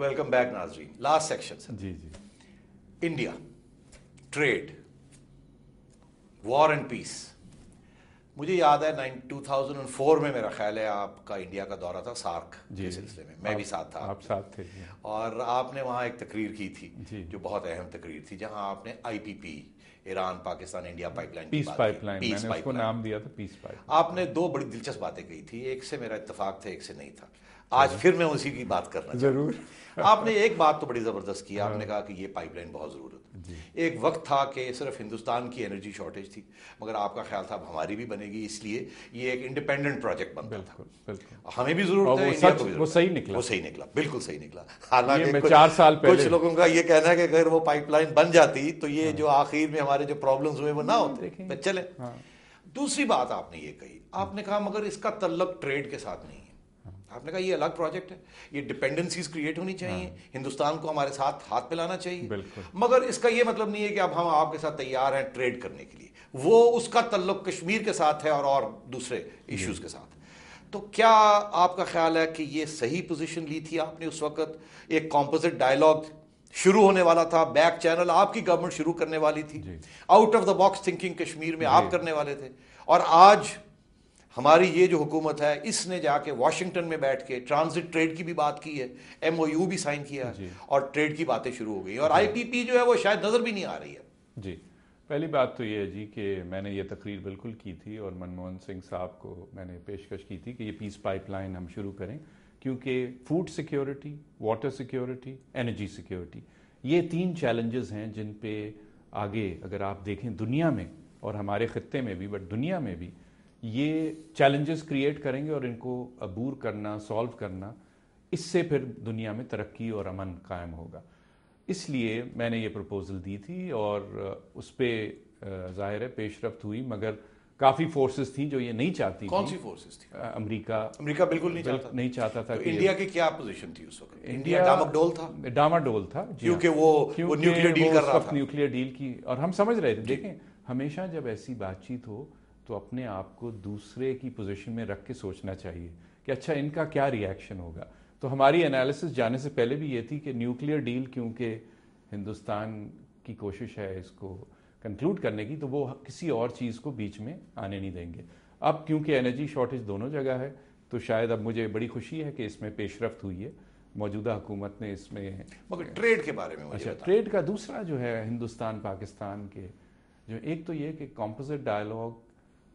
Welcome back नाजरीन last section sir ji ji India trade war and peace मुझे याद है nine two thousand and four में मेरा ख्याल है आपका इंडिया का दौरा था सार्क के सिलसिले में मैं भी साथ था आप साथ थे और आपने वहाँ एक तकरीर की थी जो बहुत अहम तकरीर थी जहाँ आपने IPP Iran Pakistan India pipeline peace pipeline peace pipeline नाम दिया था पीस पाइप आपने दो बड़ी दिलचस्प बातें कही थी एक से मेरा इतफाक था एक से नहीं था आज फिर मैं उसी की बात करना जरूर आपने एक बात तो बड़ी ज़बरदस्त की आपने कहा कि ये पाइपलाइन बहुत ज़रूरत एक वक्त था कि सिर्फ हिंदुस्तान की एनर्जी शॉर्टेज थी मगर आपका ख्याल था हमारी भी बनेगी इसलिए ये एक इंडिपेंडेंट प्रोजेक्ट बन गया था हमें भी ज़रूरत है सच, भी वो सही निकला वो सही निकला बिल्कुल सही निकला हालांकि चार साल पहले कुछ लोगों का ये कहना है कि अगर वो पाइपलाइन बन जाती तो ये हाँ। जो आखिर में हमारे जो प्रॉब्लम हुए वो ना होते चले हाँ। दूसरी बात आपने ये कही आपने कहा मगर इसका तल्लक ट्रेड के साथ नहीं है आपने कहा ये अलग प्रोजेक्ट है ये डिपेंडेंसीज क्रिएट होनी चाहिए हाँ। हिंदुस्तान को हमारे साथ हाथ मिलाना चाहिए मगर इसका ये मतलब नहीं है कि अब हम आपके साथ तैयार हैं ट्रेड करने के लिए वो उसका तल्लुक कश्मीर के साथ है और और दूसरे इश्यूज के साथ तो क्या आपका ख्याल है कि ये सही पोजीशन ली थी आपने उस वक्त एक कॉम्पोजिट डायलॉग शुरू होने वाला था बैक चैनल आपकी गवर्नमेंट शुरू करने वाली थी out of the box thinking Kashmir में आप करने वाले थे और आज हमारी ये जो हुकूमत है इसने जाके वाशिंगटन में बैठ के ट्रांजिट ट्रेड की भी बात की है एमओयू भी साइन किया है और ट्रेड की बातें शुरू हो गई और आईपीपी जो है वो शायद नज़र भी नहीं आ रही है जी पहली बात तो ये है जी कि मैंने ये तकरीर बिल्कुल की थी और मनमोहन सिंह साहब को मैंने पेशकश की थी कि ये पीस पाइपलाइन हम शुरू करें क्योंकि food security water security energy security ये तीन चैलेंजेस हैं जिन पे आगे अगर आप देखें दुनिया में और हमारे ख़त्े में भी बट दुनिया में भी ये चैलेंजेस क्रिएट करेंगे और इनको अबूर करना सॉल्व करना इससे फिर दुनिया में तरक्की और अमन कायम होगा इसलिए मैंने ये प्रपोज़ल दी थी और uh, उस पर uh, ज़ाहिर है पेशरफ हुई मगर काफ़ी फोर्सेस थी जो ये नहीं चाहती कौन सी फोर्सेस थी अमेरिका अमेरिका बिल्कुल नहीं चाहता नहीं चाहता था तो इंडिया की क्या पोजीशन थी उस वक्त इंडिया डामाडोल था डामाडोल था क्योंकि हाँ। वो वो न्यूक्लियर डील कर रहा था न्यूक्लियर डील की और हम समझ रहे थे देखें हमेशा जब ऐसी बातचीत हो तो अपने आप को दूसरे की पोजीशन में रख के सोचना चाहिए कि अच्छा इनका क्या रिएक्शन होगा तो हमारी एनालिसिस जाने से पहले भी ये थी कि न्यूक्लियर डील क्योंकि हिंदुस्तान की कोशिश है इसको कंक्लूड करने की तो वो किसी और चीज़ को बीच में आने नहीं देंगे अब क्योंकि एनर्जी शॉर्टेज दोनों जगह है तो शायद अब मुझे बड़ी खुशी है कि इसमें पेशरफ हुई है मौजूदा हुकूमत ने इसमें मगर ट्रेड के बारे में अच्छा ट्रेड का दूसरा जो है हिंदुस्तान पाकिस्तान के जो एक तो ये कि कॉम्पोजिट डायलॉग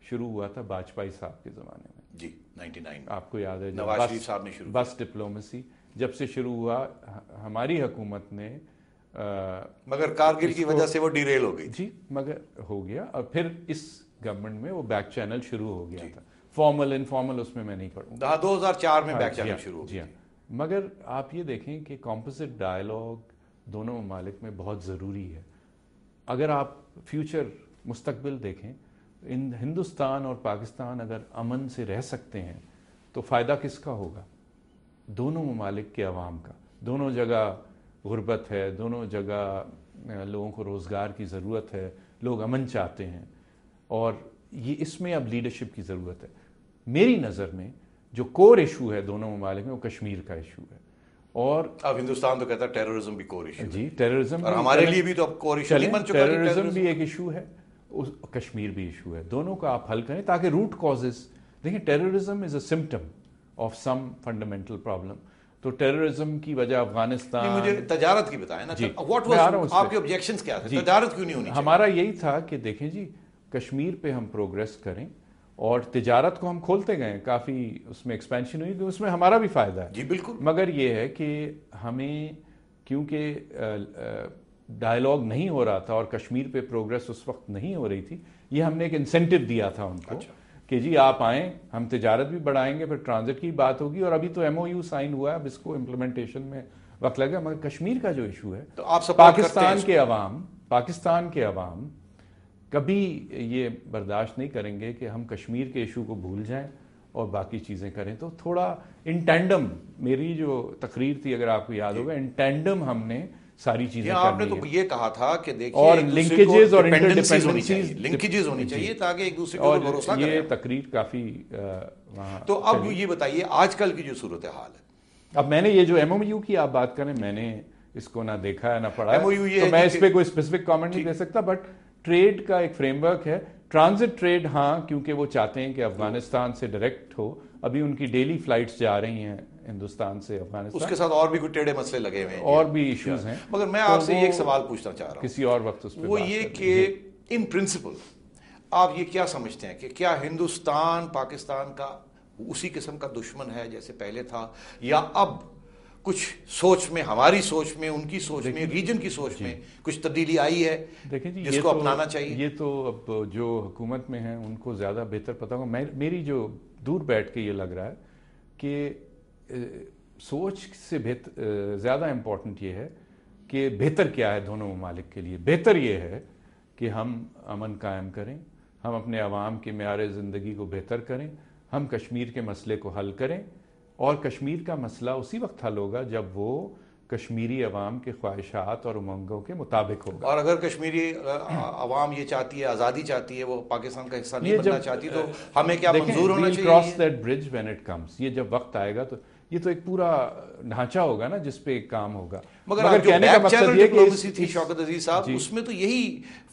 शुरू हुआ था वाजपेयी साहब के ज़माने में जी 99 आपको याद है नवाज शरीफ साहब ने शुरू बस डिप्लोमेसी जब से शुरू हुआ हमारी हुकूमत ने आ, मगर कारगिल की वजह से वो डिरेल हो गई जी मगर हो गया और फिर इस गवर्नमेंट में वो बैक चैनल शुरू हो गया था फॉर्मल इनफॉर्मल उसमें मैं नहीं पढ़ूंगा हाँ, दो हजार चार में बैक हाँ, चैनल हाँ, शुरू हो गया मगर आप ये देखें कि कॉम्पोजिट डायलॉग दोनों ममालिक में बहुत ज़रूरी है अगर आप फ्यूचर मुस्तबिल देखें इन हिंदुस्तान और पाकिस्तान अगर अमन से रह सकते हैं तो फ़ायदा किसका होगा दोनों ममालिक के अवाम का दोनों जगह गुर्बत है दोनों जगह लोगों को रोज़गार की ज़रूरत है लोग अमन चाहते हैं और ये इसमें अब लीडरशिप की ज़रूरत है मेरी नज़र में जो कोर इशू है दोनों ममालिक में वो कश्मीर का इशू है और अब हिंदुस्तान तो कहता है टेररिज्म भी कोर इशू जी टेररिज्म हमारे लिए भी तो अब कोर इशू टेररिज्म भी एक इशू है उस कश्मीर भी इशू है दोनों का आप हल करें ताकि रूट कॉजेज देखिए terrorism is a symptom of some fundamental problem तो टेररिज्म की वजह अफगानिस्तान मुझे तजारत की बताएं ना व्हाट तो वाज आपके ऑब्जेक्शंस क्या थे तजारत क्यों नहीं होनी हमारा यही था कि देखें जी कश्मीर पे हम प्रोग्रेस करें और तजारत को हम खोलते गए काफ़ी उसमें एक्सपेंशन हुई तो उसमें हमारा भी फ़ायदा है जी बिल्कुल मगर ये है कि हमें क्योंकि डायलॉग नहीं हो रहा था और कश्मीर पे प्रोग्रेस उस वक्त नहीं हो रही थी ये हमने एक इंसेंटिव दिया था उनको अच्छा। कि जी आप आए हम तजारत भी बढ़ाएंगे फिर ट्रांजिट की बात होगी और अभी तो एमओयू साइन हुआ है अब इसको इम्प्लीमेंटेशन में वक्त लगे मगर कश्मीर का जो इशू है तो आप पाकिस्तान के अवाम पाकिस्तान के अवाम कभी ये बर्दाश्त नहीं करेंगे कि हम कश्मीर के इशू को भूल जाएं और बाकी चीज़ें करें तो थोड़ा इन टैंडम मेरी जो तकरीर थी अगर आपको याद होगा इन टैंडम हमने सारी चीजें आपने तो ये कहा था कि देखिए और लिंकेजेस और इंटरडिपेंडेंसीज होनी चाहिए लिंकेजेस होनी चाहिए ताकि एक दूसरे को भरोसा ये तकरीर काफी तो अब ये बताइए आजकल की जो सूरत हाल है अब मैंने ये जो एमओयू की आप बात करें मैंने इसको ना देखा है ना पढ़ा है, ये तो मैं इस पर कोई स्पेसिफिक कमेंट नहीं दे सकता बट ट्रेड का एक फ्रेमवर्क है ट्रांजिट ट्रेड हाँ क्योंकि वो चाहते हैं कि तो अफगानिस्तान से डायरेक्ट हो अभी उनकी डेली फ्लाइट्स जा रही हैं हिंदुस्तान से अफगानिस्तान उसके साथ और भी कुछ टेढ़े मसले लगे हुए हैं और भी इश्यूज हैं मगर मैं तो आपसे एक सवाल पूछना चाह रहा हूँ किसी और वक्त उस पर वो ये कि इन प्रिंसिपल आप ये क्या समझते हैं कि क्या हिंदुस्तान पाकिस्तान का उसी किस्म का दुश्मन है जैसे पहले था या अब कुछ सोच में हमारी सोच में उनकी सोच में रीजन की सोच में कुछ तब्दीली आई है देखिए जी जिसको तो, अपनाना चाहिए ये तो अब जो हुकूमत में है उनको ज़्यादा बेहतर पता होगा मेरी जो दूर बैठ के ये लग रहा है कि सोच से बेहतर ज़्यादा इम्पोर्टेंट ये है कि बेहतर क्या है दोनों ममालिक के लिए बेहतर ये है कि हम अमन कायम करें हम अपने आवाम के मैार ज़िंदगी को बेहतर करें हम कश्मीर के मसले को हल करें और कश्मीर का मसला उसी वक्त हल होगा जब वो कश्मीरी अवाम के ख्वाहिशात और उमंगों के मुताबिक होगा और अगर कश्मीरी अवाम ये चाहती है आज़ादी चाहती है वो पाकिस्तान का हिस्सा नहीं बनना चाहती तो हमें क्या मंजूर होना चाहिए cross that bridge when it comes ये जब वक्त आएगा तो ये तो एक पूरा ढांचा होगा ना जिसपे काम होगा मगर, मगर कहने का मतलब ये कि थी शौकत अजीज साहब उसमें तो यही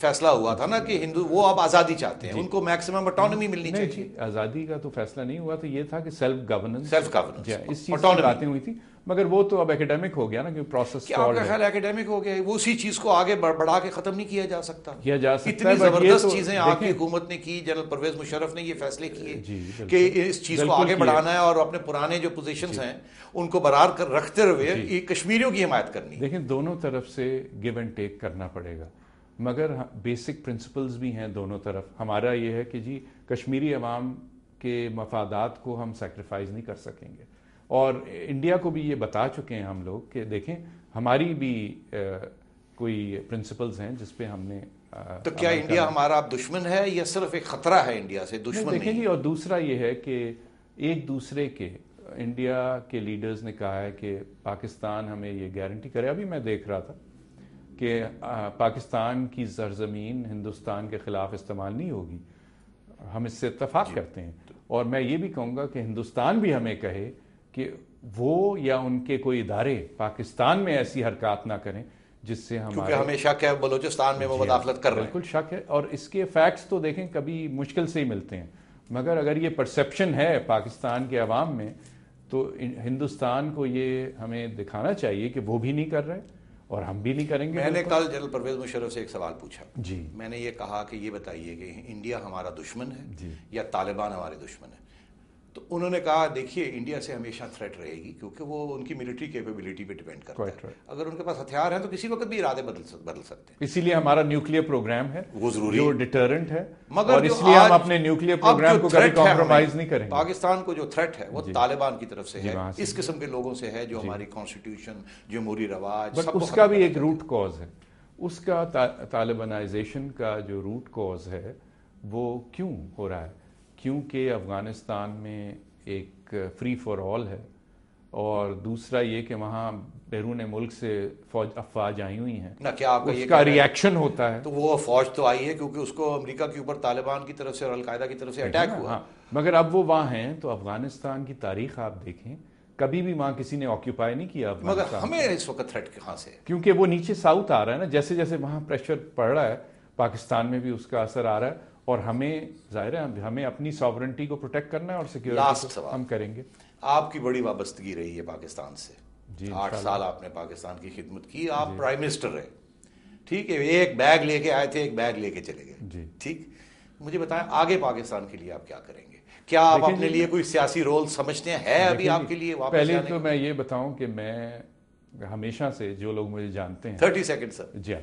फैसला हुआ था ना कि हिंदू वो अब आज़ादी चाहते हैं उनको मैक्सिमम ऑटोनॉमी मिलनी चाहिए आज़ादी का तो फैसला नहीं हुआ तो ये था कि सेल्फ गवर्नेंस सेल्फ गवर्नेंस इस चीज़ बातें हुई थी मगर वो तो अब एकेडमिक हो गया ना क्योंकि प्रोसेस क्या आपका ख्याल एकेडमिक हो गया वो उसी चीज़ को आगे बढ़ा के ख़त्म नहीं किया जा सकता किया जा सकता इतनी ज़बरदस्त तो चीज़ें आपकी हुकूमत ने की जनरल परवेज मुशरफ ने ये फैसले किए कि इस चीज़ को आगे बढ़ाना है और अपने पुराने जो पोजिशन हैं उनको बरार कर रखते हुए कश्मीरियों की हिमायत करनी लेकिन दोनों तरफ से गिव एंड टेक करना पड़ेगा मगर बेसिक प्रिंसिपल्स भी हैं दोनों तरफ हमारा ये है कि जी कश्मीरी आवाम के मफादात को हम सेक्रीफाइस नहीं कर सकेंगे और इंडिया को भी ये बता चुके हैं हम लोग कि देखें हमारी भी आ, कोई प्रिंसिपल्स हैं जिस पे हमने आ, तो क्या इंडिया हमारा दुश्मन है या सिर्फ एक खतरा है इंडिया से दुश्मन देखें जी और दूसरा ये है कि एक दूसरे के इंडिया के लीडर्स ने कहा है कि पाकिस्तान हमें ये गारंटी करे अभी मैं देख रहा था कि पाकिस्तान की सरजमीन हिंदुस्तान के ख़िलाफ़ इस्तेमाल नहीं होगी हम इससे इतफाक़ करते हैं और मैं ये भी कहूँगा कि हिंदुस्तान भी हमें कहे कि वो या उनके कोई इदारे पाकिस्तान में ऐसी हरकत ना करें जिससे हमारे हमें शक है बलोचिस्तान में वो मुदाखलत कर रहे हैं बिल्कुल शक है और इसके फैक्ट्स तो देखें कभी मुश्किल से ही मिलते हैं मगर अगर ये परसेप्शन है पाकिस्तान के अवाम में तो हिंदुस्तान को ये हमें दिखाना चाहिए कि वो भी नहीं कर रहे और हम भी नहीं करेंगे मैंने कल जनरल परवेज मुशर्रफ से एक सवाल पूछा जी मैंने ये कहा कि ये बताइए कि इंडिया हमारा दुश्मन है या तालिबान हमारे दुश्मन है तो उन्होंने कहा देखिए इंडिया से हमेशा थ्रेट रहेगी क्योंकि वो उनकी मिलिट्री कैपेबिलिटी पे डिपेंड करता right. है अगर उनके पास हथियार हैं तो किसी वक्त भी इरादे बदल सक, बदल सकते हैं इसीलिए हमारा न्यूक्लियर प्रोग्राम है वो जरूरी है डिटरेंट है मगर और इसलिए हम अपने न्यूक्लियर प्रोग्राम को कभी कॉम्प्रोमाइज नहीं करेंगे पाकिस्तान को जो थ्रेट है वो तालिबान की तरफ से है इस किस्म के लोगों से है जो हमारी कॉन्स्टिट्यूशन जमहूरी रवाज उसका भी एक रूट कॉज है उसका तालिबानाइजेशन का जो रूट कॉज है वो क्यों हो रहा है क्योंकि अफ़गानिस्तान में एक फ्री फॉर ऑल है और दूसरा ये कि वहाँ बैरून मुल्क से फौज अफवाज आई हुई हैं ना क्या आपका उसका रिएक्शन होता है तो वो फौज तो आई है क्योंकि उसको अमेरिका के ऊपर तालिबान की तरफ से और अलकायदा की तरफ से अटैक हुआ हाँ मगर अब वो वहाँ हैं तो अफगानिस्तान की तारीख आप देखें कभी भी वहाँ किसी ने ऑक्यूपाई नहीं किया मगर हमें इस वक्त थ्रेट कहाँ से क्योंकि वो नीचे साउथ आ रहा है ना जैसे जैसे वहाँ प्रेशर पड़ रहा है पाकिस्तान में भी उसका असर आ रहा है और हमें जाहिर है हमें अपनी सॉवरेंटी को प्रोटेक्ट करना है और सिक्योरिटी हम करेंगे आपकी बड़ी वाबस्तगी रही है पाकिस्तान से जी आठ साल आपने पाकिस्तान की खिदमत की आप प्राइम मिनिस्टर रहे ठीक है एक बैग लेके आए थे एक बैग लेके चले गए ठीक मुझे बताएं आगे पाकिस्तान के लिए आप क्या करेंगे क्या आप अपने लिए कोई सियासी रोल समझते हैं अभी आपके लिए वापस पहले तो मैं ये बताऊं कि मैं हमेशा से जो लोग मुझे जानते हैं थर्टी सेकेंड सर जी हाँ।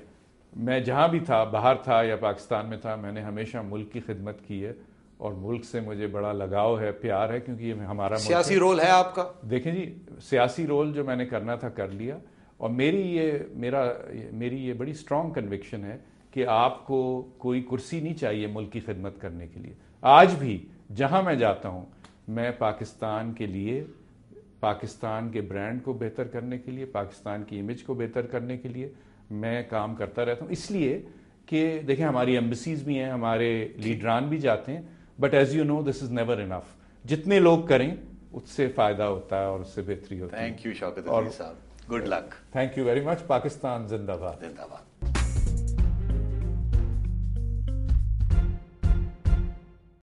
मैं जहाँ भी था बाहर था या पाकिस्तान में था मैंने हमेशा मुल्क की खिदमत की है और मुल्क से मुझे बड़ा लगाव है प्यार है क्योंकि ये हमारा सियासी रोल है आपका देखें जी सियासी रोल जो मैंने करना था कर लिया और मेरी ये मेरा मेरी ये बड़ी स्ट्रॉन्ग कन्विक्शन है कि आपको कोई कुर्सी नहीं चाहिए मुल्क की खिदमत करने के लिए आज भी जहाँ मैं जाता हूँ मैं पाकिस्तान के लिए पाकिस्तान के ब्रांड को बेहतर करने के लिए पाकिस्तान की इमेज को बेहतर करने के लिए मैं काम करता रहता हूँ इसलिए कि देखें हमारी एम्बसीज भी हैं हमारे लीडरान भी जाते हैं but as you know this is never enough जितने लोग करें उससे फ़ायदा होता है और उससे बेहतरी होती है thank you Shaukat sahab good luck thank you very much Pakistan जिंदाबाद जिंदाबाद